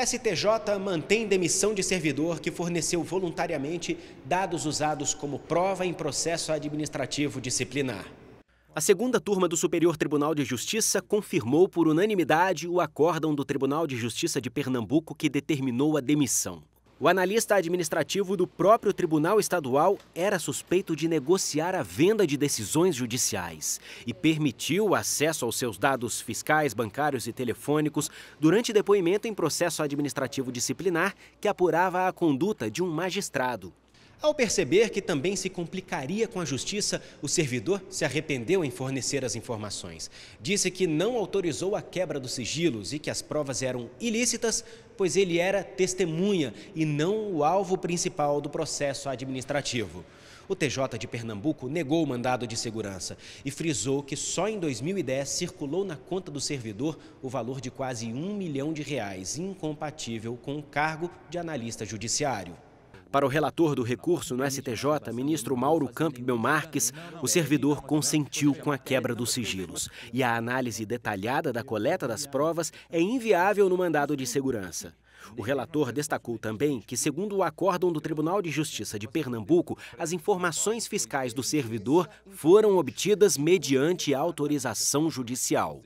STJ mantém demissão de servidor que forneceu voluntariamente dados usados como prova em processo administrativo disciplinar. A segunda turma do Superior Tribunal de Justiça confirmou por unanimidade o acórdão do Tribunal de Justiça de Pernambuco que determinou a demissão. O analista administrativo do próprio Tribunal Estadual era suspeito de negociar a venda de decisões judiciais e permitiu acesso aos seus dados fiscais, bancários e telefônicos durante depoimento em processo administrativo disciplinar que apurava a conduta de um magistrado. Ao perceber que também se complicaria com a justiça, o servidor se arrependeu em fornecer as informações. Disse que não autorizou a quebra dos sigilos e que as provas eram ilícitas, pois ele era testemunha e não o alvo principal do processo administrativo. O TJ de Pernambuco negou o mandado de segurança e frisou que só em 2010 circulou na conta do servidor o valor de quase um milhão de reais, incompatível com o cargo de analista judiciário. Para o relator do recurso no STJ, ministro Mauro Campbell Marques, o servidor consentiu com a quebra dos sigilos. E a análise detalhada da coleta das provas é inviável no mandado de segurança. O relator destacou também que, segundo o acórdão do Tribunal de Justiça de Pernambuco, as informações fiscais do servidor foram obtidas mediante autorização judicial.